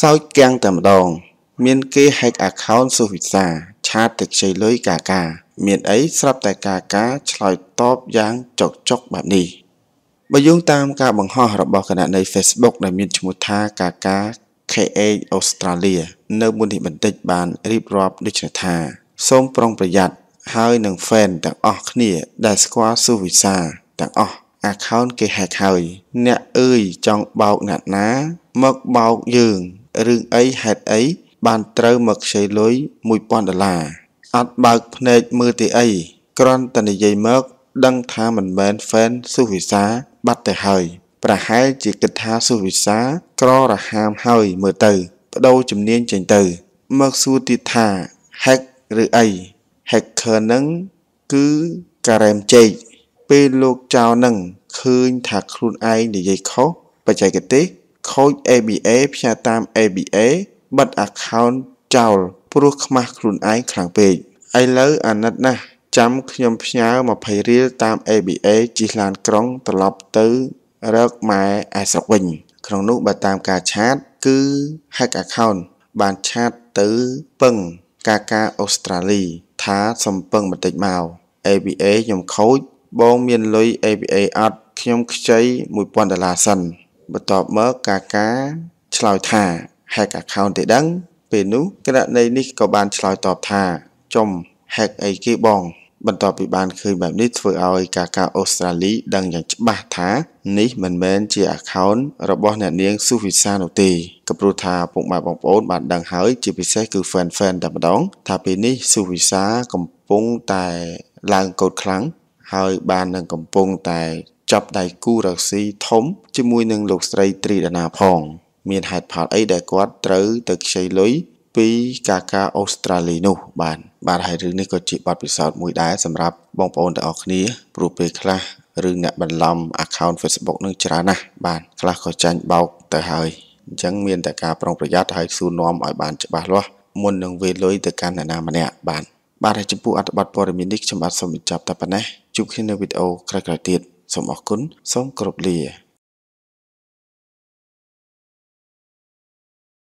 សោចគាំងតែម្ដង មានគេ hack account សុវិសា ឆាតតែខ្ចីលុយកាកាមានអីស្រាប់តែកាកាឆ្លើយតបយ៉ាងចុកចុកបែបនេះបើយោងតាមការបង្ហោះរបស់គណនី Facebook ដែលមានឈ្មោះថាកាកា KH Australia នៅមុននេះបន្តិចបានរៀបរាប់ដូចនេះថា សូមប្រុងប្រយ័ត្នហើយនឹង fan ទាំងអស់គ្នាដែលស្គាល់សុវិសាទាំងអស់ account គេ hack ហើយ អ្នកអើយចង់បោកអ្នកណាមកបោកយើងរឿងអីហេតុអីបានត្រូវមកខ្ចីលុយ1000ដុល្លារអត់បើកភ្នែកមើលទេអីគ្រាន់តែនិយាយមកដឹងថាមិនមែន fan សុវិសាបាត់ទៅហើយ ប្រហែលជាគិតថាសុវិសា ក្ររហាមហើយមើលទៅបដូរជំនាញចេញទៅមកសួរទៀតថា hack ឬអី hacker នឹងគឺការ៉េមចេកពេលលោកចៅនឹងឃើញថាខ្លួនឯងនិយាយខុសបច្ចេកទេសខូច ABA ផ្សាយតាម ABA បិទ account ចោលព្រោះខ្មាស់ខ្លួនឯងខ្លាំងពេកឥឡូវអាណិតណាស់ចាំខ្ញុំផ្ញើ20រៀលតាម ABA ជិះឡានក្រុងត្រឡប់ទៅរកម៉ែឯស្រុកវិញ ក្នុងនោះបើតាមការឆាត គឺ hack account បានឆាតទៅពឹងកាកាអូស្ត្រាលី ថាសំពឹងបន្តិចមក ABA ខ្ញុំខូចបង មានលុយ APA អត់ខ្ញុំខ្ចី1000ដុល្លារសិនបន្ទាប់មកកាកាឆ្លើយថា hack account ទេ ដឹងពេលនោះករណីនេះក៏បានឆ្លើយតបថាចំ hack អីគេបង បន្ទាប់ពីបានឃើញបែបនេះធ្វើឲ្យកាកាអូស្ត្រាលីដឹងយ៉ាងច្បាស់ថានេះមិនមែនជា account របស់អ្នកនាងស៊ូវិសានោះទេក៏ព្រោះថាពុកម៉ែបងប្អូនបានដឹងហើយជាពិសេសគឺ fan fan តែម្ដង ថាពេលនេះស៊ូវិសាកំពុងតែឡើងកោតខ្លាំងហើយបាននឹងកំពុងតែចាប់ដៃគូរកស៊ីធំ ជាមួយនឹងលោកស្រីត្រីដាណាផង មានហេតុផលអីដែលគាត់ត្រូវទៅខ្ចីលុយពីកាកាអូស្ត្រាលីនោះបាន បាទហើយរឿងនេះក៏ជាបទពិសោធន៍មួយដែរសម្រាប់បងប្អូនទាំងអស់គ្នាព្រោះពេលខ្លះរឿងអ្នកបន្លំ account Facebook នឹងច្រើនណាស់បាទខ្លះក៏ចាញ់បោកទៅហើយអញ្ចឹងមានតែការប្រុងប្រយ័ត្នហើយសួរនាំឲ្យបានច្បាស់លាស់មុននឹងវេលុយទៅកាន់អ្នកណាម្នាក់បាទបាទហើយចំពោះអត្ថបទព័ត៌មាននេះខ្ញុំបាទសូមបញ្ចប់តែប៉ុណ្ណេះជួបគ្នានៅវីដេអូក្រោយៗទៀតសូមអរគុណសូមគោរពលា